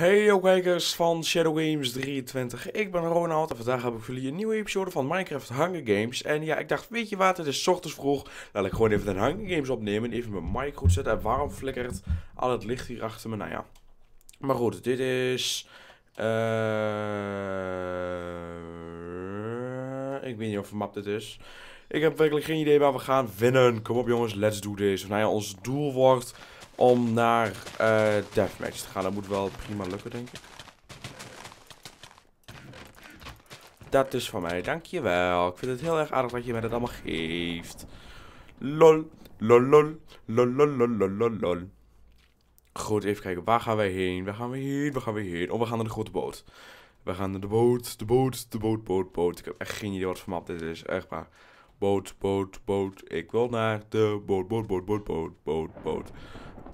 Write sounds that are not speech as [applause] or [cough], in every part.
Hey yo kijkers van Shadow Games 23, ik ben Ronald en vandaag heb ik voor jullie een nieuwe episode van Minecraft Hunger Games. En ja, ik dacht, weet je wat, het is ochtends vroeg, laat ik gewoon even de Hunger Games opnemen en even mijn mic goed zetten. En waarom flikkert al het licht hier achter me? Nou ja, maar goed, dit is... Eh, ik weet niet of een map dit is. Ik heb werkelijk geen idee waar we gaan winnen. Kom op jongens, let's do this. nou ja, ons doel wordt om naar uh, eh, deathmatch te gaan. Dat moet wel prima lukken, denk ik. Dat is van mij, dankjewel. Ik vind het heel erg aardig dat je mij dat allemaal geeft. Lol, lol, lol, lol, lol, lol, lol, lol. Goed, even kijken. Waar gaan wij heen? Waar gaan we heen? Waar gaan we heen? Oh, we gaan naar de grote boot. We gaan naar de boot, de boot, de boot, boot, boot. Ik heb echt geen idee wat voor map dit is, echt maar. Boot, boot, boot. Ik wil naar de boot, boot, boot, boot, boot, boot, boot.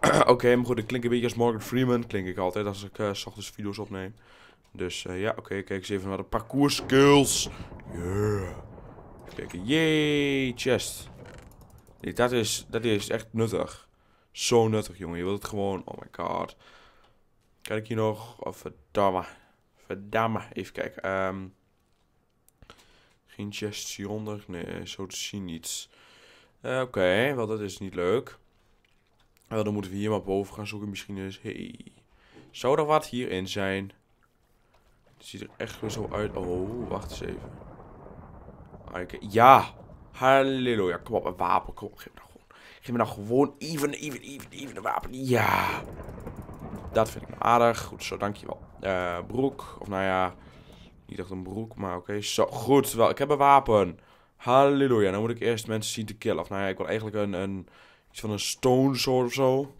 [clears throat] Oké, maar goed, ik klink een beetje als Morgan Freeman, klink ik altijd als ik uh, s ochtends video's opneem. Dus eh, ja, oké, kijk eens even naar de parcours skills. Yeah. Kijken, yay, chest. Nee, dat is, dat is echt nuttig. Zo nuttig, jongen. Je wilt het gewoon, oh my god. Kijk hier nog? Oh, verdamme. Verdamme. Even kijken. Um, geen chest hieronder. Nee, zo te zien niets. Eh, oké, wel dat is niet leuk. Nou, dan moeten we hier maar boven gaan zoeken. Misschien eens. Hey. Zou er wat hierin zijn? Het ziet er echt zo uit. Oh, wacht eens even. oké ah, Ja! Halleluja. Kom op, een wapen. Kom op, geef me nou gewoon. Geef me nou gewoon even, even, even, even een wapen. Ja! Dat vind ik aardig. Goed zo, dankjewel. Uh, broek. Of nou ja, niet echt een broek, maar oké. Zo, goed. Wel, ik heb een wapen. Halleluja. Dan moet ik eerst mensen zien te killen. Of nou ja, ik wil eigenlijk een, een van een stone sword of zo.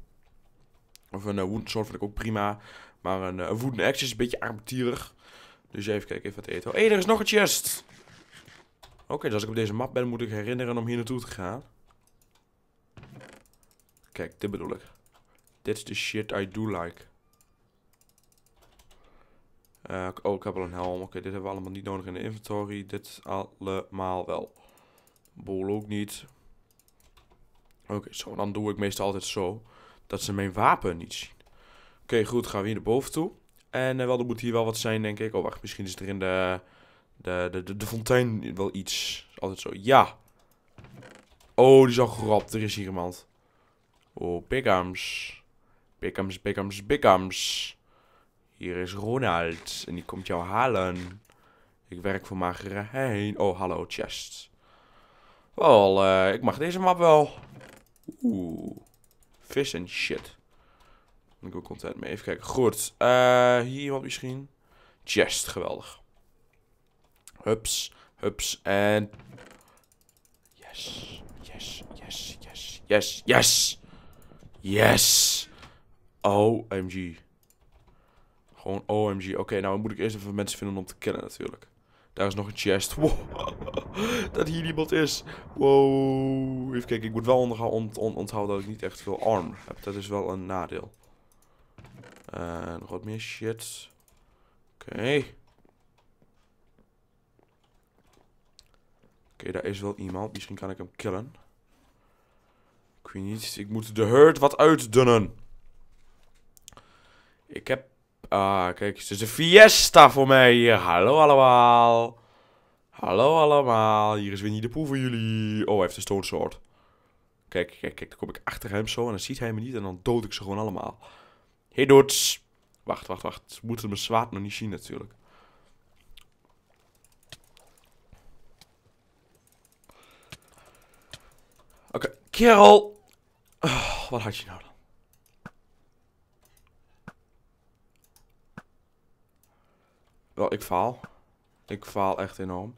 Of een eh, wooden sword vind ik ook prima. Maar eh, een, wooden axe is een beetje armtierig. Dus even kijken, even wat eten. Hé, oh, hey, er is nog een chest! Oké, dus als ik op deze map ben, moet ik herinneren om hier naartoe te gaan. Kijk, dit bedoel ik. is the shit I do like. Eh, oh, ik heb al een helm. Oké, dit hebben we allemaal niet nodig in de inventory. Dit allemaal wel. Boel ook niet. Oké, zo. Dan doe ik meestal altijd zo. Dat ze mijn wapen niet zien. Oké, goed. Gaan we hier naar boven toe. En eh, wel, er moet hier wel wat zijn, denk ik. Oh, wacht. Misschien is er in de, de, de, de, fontein wel iets. Altijd zo. Ja. Oh, die is al gerapt. Er is hier iemand. Oh, Pickums. Pickums, Pickums, Pickums. Hier is Ronald. En die komt jou halen. Ik werk voor magere heen. Oh, hallo, chest. Wel, eh, ik mag deze map wel. Oeh. fish and shit. Ben ik ook content mee. Even kijken. Goed. Uh, hier wat misschien? Chest. Geweldig. Hups. Hups. En... Yes. Yes. Yes. Yes. Yes. Yes. Yes. OMG. Gewoon OMG. Oké, nou moet ik eerst even mensen vinden om te kennen natuurlijk. Daar is nog een chest. Wow. [laughs] dat hier iemand is. Wow. Even kijken, ik moet wel onthouden dat ik niet echt veel arm heb. Dat is wel een nadeel. En eh, nog wat meer shit. Oké. Oké, daar is wel iemand. Misschien kan ik hem killen. Ik weet niet. Ik moet de herd wat uitdunnen. Ik heb Ah, kijk, het is een fiesta voor mij Hallo allemaal. Hallo allemaal. Hier is Winnie de Poe voor jullie. Oh, hij heeft een stone sword. Kijk, kijk, kijk. Dan kom ik achter hem zo en dan ziet hij me niet en dan dood ik ze gewoon allemaal. Hey, doods. Wacht, wacht, wacht. Ze moeten mijn zwaard nog niet zien natuurlijk. Oké, Kerel. Ah, wat had je nou dan? Wel, ik faal. Ik faal echt enorm.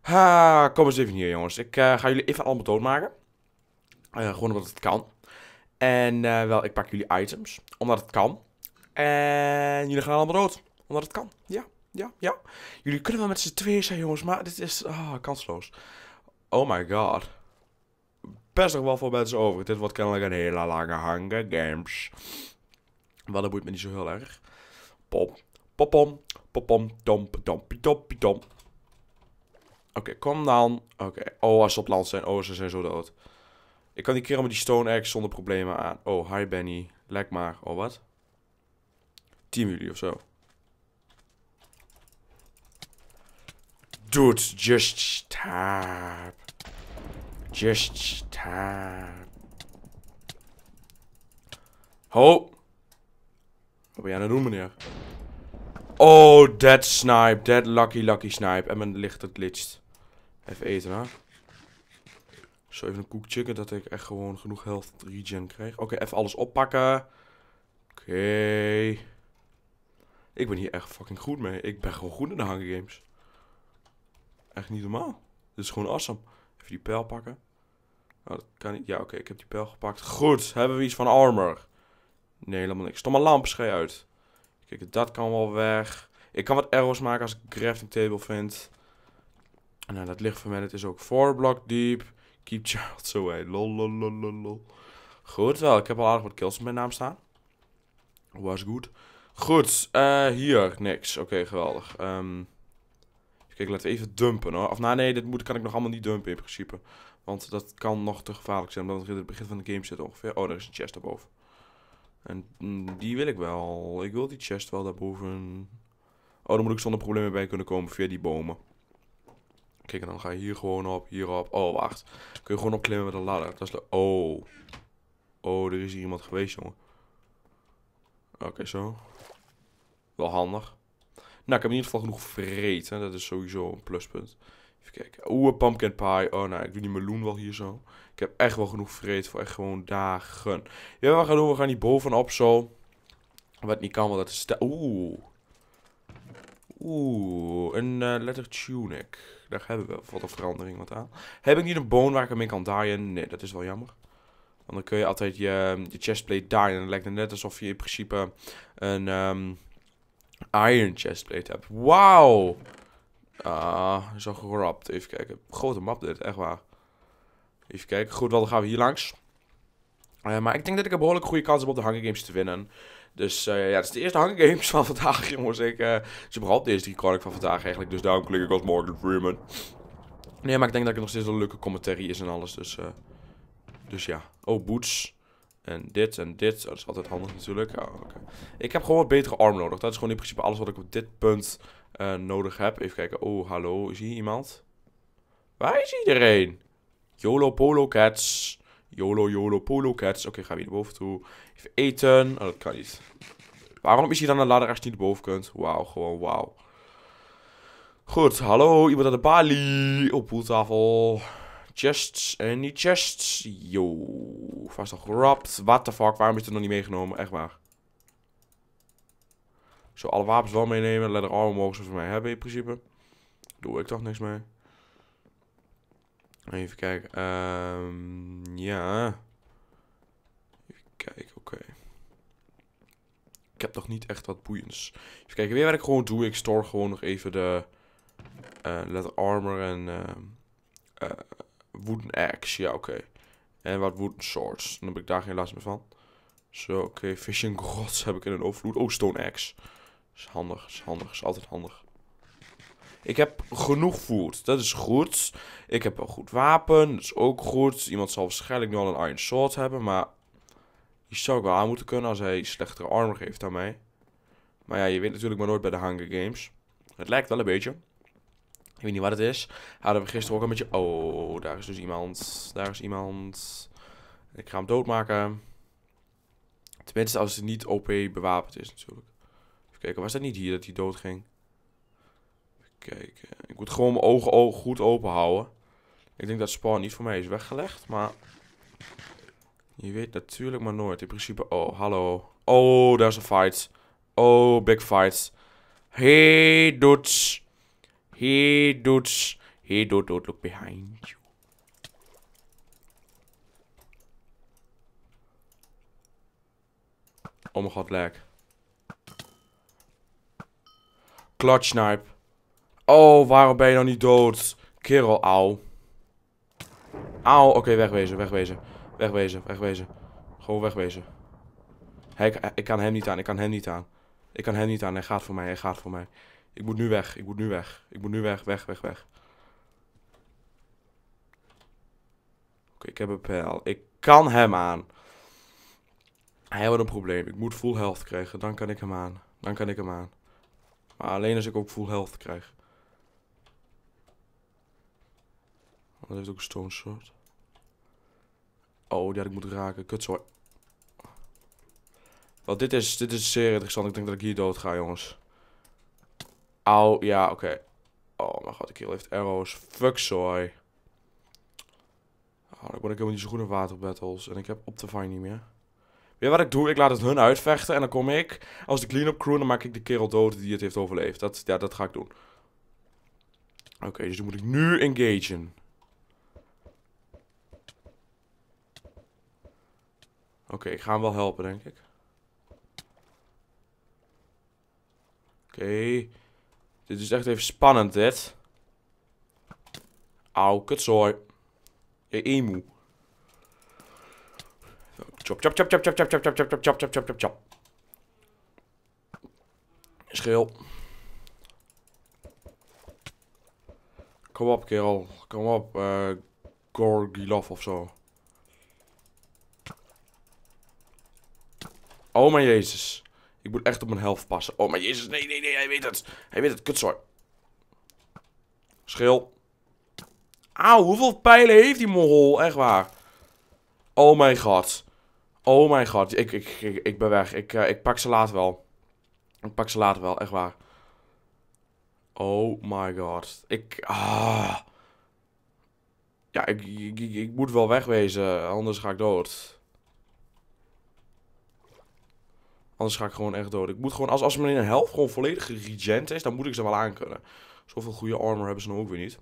Ha, kom eens even hier, jongens. Ik eh, ga jullie even allemaal doodmaken. Uh, gewoon omdat het kan. En eh, wel, ik pak jullie items. Omdat het kan. En jullie gaan allemaal dood. Omdat het kan. Ja, ja, ja. Jullie kunnen wel met z'n tweeën zijn, jongens. Maar dit is ah, kansloos. Oh my god. Best nog wel veel mensen over. Dit wordt kennelijk een hele lange hangen Games. Wel, dat boeit me niet zo heel erg. Pop, pop, pom. Popom, dom, dom, dom, dom. Oké, kom dan. Oké, oh, als ze op land zijn. Oh, ze zijn zo dood. Ik kan die keer met die stone eggs zonder problemen aan. Oh, hi Benny. Lek maar. Oh, wat? 10 miljoen of zo. Dude, just stop. Just stop. Ho! Wat ben jij aan het doen, meneer? Oh, dead snipe. Dead lucky lucky snipe. En mijn lichter glitcht. Even eten, hè. Zo even een koek chicken dat ik echt gewoon genoeg health regen krijg. Oké, even alles oppakken. Oké. Ik ben hier echt fucking goed mee. Ik ben gewoon goed in de Hunger Games. Echt niet normaal. Dit is gewoon awesome. Even die pijl pakken. Oh, dat kan niet. Ja, oké, ik heb die pijl gepakt. Goed, hebben we iets van armor? Nee, helemaal niks. Stom mijn lamp, schei uit. Kijk, dat kan wel weg. Ik kan wat arrows maken als ik crafting table vind. En nou, dat ligt voor mij. Het is ook 4 block deep. Keep child [laughs] away. Lol, lol, lol, lol, Goed, wel. Ik heb al aardig wat kills in mijn naam staan. Was goed. Goed, eh, hier. Niks. Oké, geweldig. Ehm, kijk, laten we even dumpen hoor. Of nou, nee, dit moet, kan ik nog allemaal niet dumpen in principe. Want dat kan nog te gevaarlijk zijn, omdat we in het begin van de game zit ongeveer. Oh, daar is een chest erboven. En mm, die wil ik wel. Ik wil die chest wel daarboven. Oh, dan moet ik zonder problemen bij kunnen komen via die bomen. Kijk, en dan ga je hier gewoon op, hierop. Oh, wacht. Kun je gewoon opklimmen met een ladder. Dat is de... Oh. Oh, er is hier iemand geweest, jongen. Oké, zo. Wel handig. Nou, ik heb in ieder geval genoeg vreten. Dat is sowieso een pluspunt. Even kijken. Oeh, pumpkin pie. Oh, nou, ik doe die meloen wel hier zo. Ik heb echt wel genoeg vreed voor echt gewoon dagen. Ja, we gaan doen. We gaan die bovenop zo. Wat niet kan, want dat is... Oeh. Oeh, een eh, letter tunic. Daar hebben we wat een verandering wat aan. Heb ik niet een boon waar ik hem in kan daaien? Nee, dat is wel jammer. Want dan kun je altijd je, ehm, je chestplate daaien. En het lijkt net alsof je in principe een ehm, iron chestplate hebt. Wauw! Ah, zo gerapt. Even kijken. Grote map dit, echt waar. Even kijken. Goed, wel, dan gaan we hier langs. Eh, maar ik denk dat ik een behoorlijk goede kans heb om de Hunger Games te winnen. Dus eh, ja, het is de eerste Hunger Games [laughs] van vandaag, jongens. Ik, uh, dus überhaupt de eerste recording van vandaag eigenlijk. Dus daarom klink ik als Morgan Freeman. Nee, maar ik denk dat er nog steeds een leuke commentary is en alles. Dus, dus ja. Oh, boots. En dit en dit. Oh, dat is altijd handig natuurlijk. Oh, okay. Ik heb gewoon wat betere arm nodig. Dat is gewoon in principe alles wat ik op dit punt uh, nodig heb. Even kijken. Oh, hallo. Is hier iemand? Waar is iedereen? YOLO Polo Cats. YOLO YOLO Polo Cats. Oké, okay, gaan we hier naar boven toe. Even eten. Oh, dat kan niet. Waarom is hier dan een ladder als je niet naar boven kunt? Wauw, gewoon wauw. Goed, hallo. Iemand aan de balie. Op poeltafel. Chests. En eh, die chests. Yo. Vast al gerapt. What the fuck. Waarom is het nog niet meegenomen? Echt waar. Zo alle wapens wel meenemen. Leather armor mogen ze voor mij hebben in principe. Doe ik toch niks mee. Even kijken. Ehm, ja. Even kijken, oké. Ik heb nog niet echt wat boeiends. Even kijken, weer wat ik gewoon doe. Ik store gewoon nog even de uh, leather armor en ehm, eh, wooden axe. Ja, oké. En wat wooden swords. Dan heb ik daar geen last meer van. Zo, oké. Fishing rods [laughs] heb ik in een overvloed. Oh, stone axe. Is handig, is handig, is altijd handig. Ik heb genoeg voet, dat is goed. Ik heb een goed wapen, dat is ook goed. Iemand zal waarschijnlijk nu al een iron sword hebben, maar... Die zou ik wel aan moeten kunnen als hij slechtere armor geeft aan mij. Maar ja, je weet natuurlijk maar nooit bij de Hunger Games. Het lijkt wel een beetje. Ik weet niet wat het is. Hadden we gisteren ook een beetje... Oh, daar is dus iemand. Daar is iemand. Ik ga hem doodmaken. Tenminste, als het niet OP bewapend is natuurlijk kijken, was dat niet hier dat hij doodging? Even kijken. Ik moet gewoon mijn ogen, goed open houden. Ik denk dat spawn niet voor mij is weggelegd, maar... Je weet natuurlijk maar nooit. In principe... Oh, hallo. Oh, daar is een fight. Oh, big fight. Hey, dudes. Hey, dudes. Hey, dude, dude, look behind you. Oh mijn god, lag. snipe. Oh, waarom ben je nou niet dood? Kerel, au. Auw, oké, wegwezen, wegwezen. Wegwezen, wegwezen. Gewoon wegwezen. Hij, ik, ik kan hem niet aan, ik kan hem niet aan. Ik kan hem niet aan, hij gaat voor mij, hij gaat voor mij. Ik moet nu weg, ik moet nu weg. Ik moet nu weg, weg, weg, weg. Oké, ik heb een pijl. Ik kan hem aan. Hij heeft een probleem. Ik moet full health krijgen. Dan kan ik hem aan. Dan kan ik hem aan. Maar alleen als ik ook full health krijg. dat heeft ook een stone sword. Oh, die had ik moeten raken. Kut, sorry. dit is, dit is zeer interessant. Ik denk dat ik hier dood ga, jongens. Au, ja, oké. Oh, mijn god, ik kill heeft arrows. Fuck, sorry. Oh, dan word ik helemaal niet zo goed in waterbattles. En ik heb op de vine niet meer. Weet wat ik doe? Ik laat het hun uitvechten en dan kom ik als de clean-up crew dan maak ik de kerel dood die het heeft overleefd. Dat, ja, dat ga ik doen. Oké, dus dan moet ik nu engagen. Oké, ik ga hem wel helpen, denk ik. Oké. Dit is echt even spannend, dit. Auw, kutzooi. Hey, emu. Chop, chop, chop, chop, chop, chop, chop, chop, chop, chop, chop, chop, chop, Schil. Kom op, kerel. Kom op, uh, Gorgilov of zo. Oh mijn jezus. Ik moet echt op mijn helft passen. Oh mijn jezus, nee, nee, nee, hij weet het. Hij weet het, kutzooi. Schil. Auw, hoeveel pijlen heeft die Mol? Echt waar. Oh mijn god. Oh mijn god, ik, ik, ik, ben weg. Ik, eh, ik pak ze later wel. Ik pak ze later wel, echt waar. Oh my god. Ik. Ah. Ja, ik, ik, ik, moet wel wegwezen, anders ga ik dood. Anders ga ik gewoon echt dood. Ik moet gewoon, als, als mijn helft gewoon volledig regent is, dan moet ik ze wel aankunnen. Zoveel goede armor hebben ze nou ook weer niet.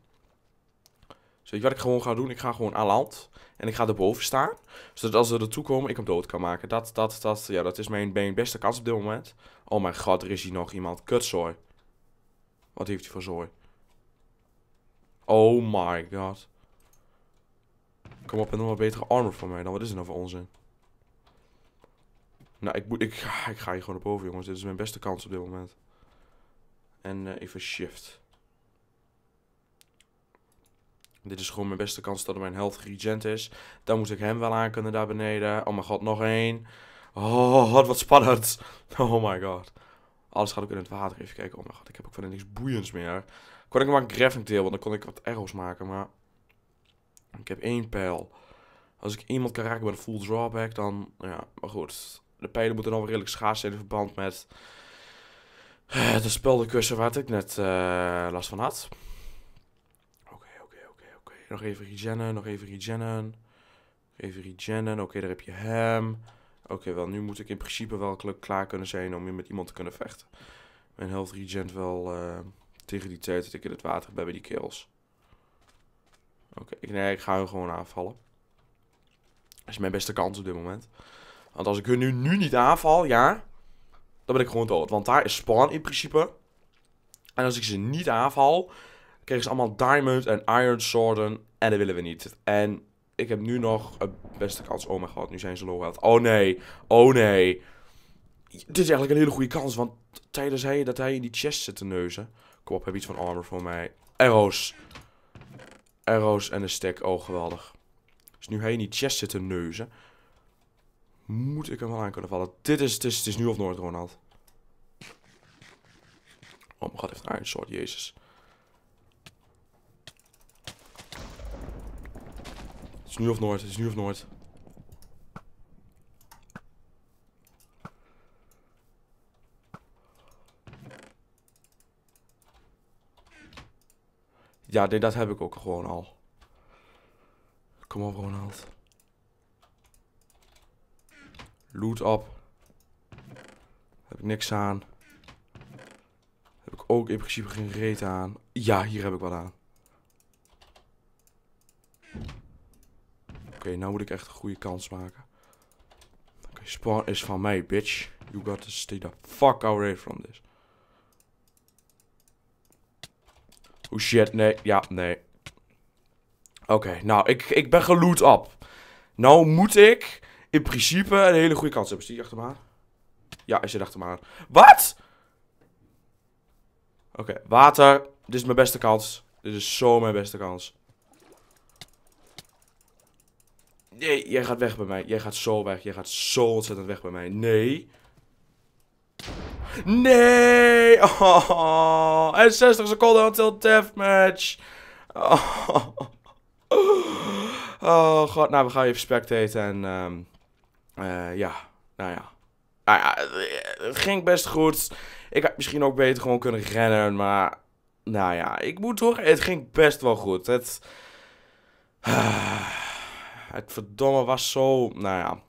Dus weet je wat ik gewoon ga doen? Ik ga gewoon aan land en ik ga erboven staan. Zodat als ze er toe komen, ik hem dood kan maken. Dat, dat, dat, ja, dat is mijn, mijn beste kans op dit moment. Oh mijn god, er is hier nog iemand. Kutzooi. Wat heeft hij voor zooi? Oh my god. Kom op, en nog wat betere armor voor mij dan. Wat is er nou voor onzin? Nou, ik, moet, ik, ik ga hier gewoon naar boven, jongens. Dit is mijn beste kans op dit moment. En eh, even shift. Dit is gewoon mijn beste kans dat mijn health regent is. Dan moet ik hem wel aan kunnen daar beneden. Oh mijn god, nog één. Oh god, wat spannend. Oh my god. Alles gaat ook in het water. Even kijken. Oh mijn god, ik heb ook van niks boeiends meer. Kon ik maar een grapping want dan kon ik wat arrows maken. Maar ik heb één pijl. Als ik iemand kan raken met een full drawback, dan... Ja, maar goed. De pijlen moeten dan wel redelijk schaars zijn in verband met... Eh, de speldenkussen waar ik net eh, last van had nog even regenen, nog even regenen. Even regenen, oké, daar heb je hem. Oké, wel, nu moet ik in principe wel klaar kunnen zijn om hier met iemand te kunnen vechten. Mijn health regent wel eh, tegen die tijd dat ik in het water ben bij die kills. Oké, ik, nee, ik ga hun gewoon aanvallen. Dat is mijn beste kans op dit moment. Want als ik hun nu, nu niet aanval, ja, dan ben ik gewoon dood. Want daar is spawn in principe. En als ik ze niet aanval, kregen ze allemaal diamond en iron swords En dat willen we niet. En ik heb nu nog een beste kans. Oh mijn god, nu zijn ze low Oh nee, oh nee. Dit is eigenlijk een hele goede kans, want tijdens hij dat hij in die chest zit te neuzen. Kom op, heb iets van armor voor mij. Arrows. Arrows en een stick. Oh, geweldig. Dus nu hij in die chest zit te neuzen. Moet ik hem wel aan kunnen vallen. Dit is, het is, nu of nooit, Ronald. Oh mijn god, heeft een iron sword, jezus. Het is nu of nooit, het is nu of nooit. Ja, dit dat heb ik ook gewoon al. Kom op, Ronald. Loot op. Heb ik niks aan. Heb ik ook in principe geen reet aan. Ja, hier heb ik wat aan. okay, nou moet ik echt een goede kans maken. Oké, spawn is van mij, bitch. You got to stay the fuck away from this. Oh shit, nee. Ja, nee. Oké, nou, ik, ik ben geloot op. Nou moet ik in principe een hele goede kans hebben. Is die achter me aan? Ja, hij zit achter me aan. Wat? Oké, water. Dit is mijn beste kans. Dit is zo mijn beste kans. Nee, jij gaat weg bij mij. Jij gaat zo weg. Jij gaat zo ontzettend weg bij mij. Nee. Nee! [laughs] Oh, en 60 seconden until deathmatch. Oh, oh god. Nou, we gaan even spectaten. En um, uh, ja, nou ja. Nou ja, het ging best goed. Ik had misschien ook beter gewoon kunnen rennen. Maar nou ja, ik moet toch... Het ging best wel goed. Het... Ah het verdomme was zo. Nou ja.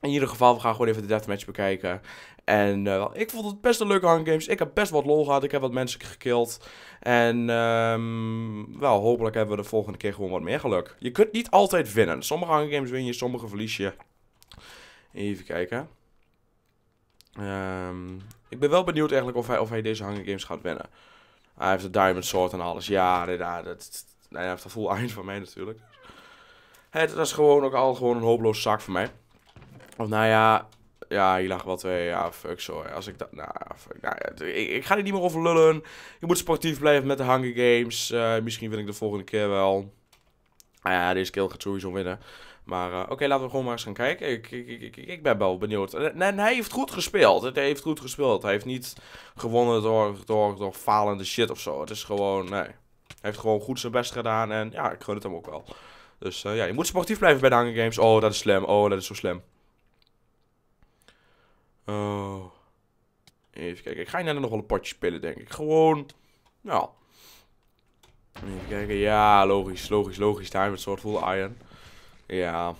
In ieder geval, we gaan gewoon even de deathmatch bekijken. En eh, ik vond het best een leuke Hunger Games. Ik heb best wat lol gehad. Ik heb wat mensen gekild. En ehm, wel, hopelijk hebben we de volgende keer gewoon wat meer geluk. Je kunt niet altijd winnen. Sommige Hunger Games win je, sommige verlies je. Even kijken. Ehm, ik ben wel benieuwd eigenlijk of hij, of hij deze Hunger Games gaat winnen. Hij heeft de Diamond Sword en alles. Ja, dat, hij heeft een full eind van mij natuurlijk. Het was gewoon ook al gewoon een hopeloos zak voor mij. Of nou ja, ja, hier lag wel twee. Ja, fuck, sorry. Als ik dat. Nou, fuck, nou ja, ik, ik, ga er niet meer over lullen. Je moet sportief blijven met de Hunger Games. Eh, misschien win ik de volgende keer wel. Nou ja, deze kill gaat sowieso winnen. Maar eh, oké, laten we gewoon maar eens gaan kijken. Ik, ik, ik, ik ben wel benieuwd. En, eh, hij heeft goed gespeeld. Hij heeft goed gespeeld. Hij heeft niet gewonnen door, door, door falende shit of zo. Het is gewoon, nee. Hij heeft gewoon goed zijn best gedaan. En ja, ik gun het hem ook wel. Dus eh, ja, je moet sportief blijven bij de Hunger Games. Oh, dat is slim. Oh, dat is zo slim. Oh. Even kijken. Ik ga hier nog wel een potje spelen, denk ik. Gewoon. Nou. Even kijken. Ja, logisch, logisch, logisch. Daar met soort full iron. Ja.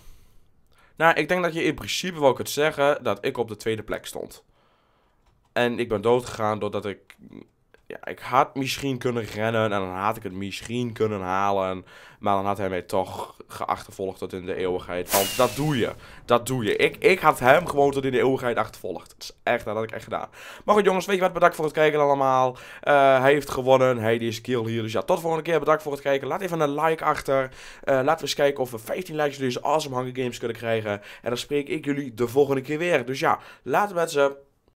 Nou, ik denk dat je in principe wel kunt zeggen dat ik op de tweede plek stond. En ik ben dood gegaan doordat ik ja, ik had misschien kunnen rennen en dan had ik het misschien kunnen halen. Maar dan had hij mij toch geachtervolgd tot in de eeuwigheid. Want dat doe je. Dat doe je. Ik, ik had hem gewoon tot in de eeuwigheid achtervolgd. Dat is echt, dat had ik echt gedaan. Maar goed jongens, weet je wat? Bedankt voor het kijken allemaal. Eh, hij heeft gewonnen. Hij is kill hier. Dus ja, tot de volgende keer. Bedankt voor het kijken. Laat even een like achter. Eh, laten we eens kijken of we 15 likes dus deze Awesome Hunger Games kunnen krijgen. En dan spreek ik jullie de volgende keer weer. Dus ja, laten we het ze. Eh,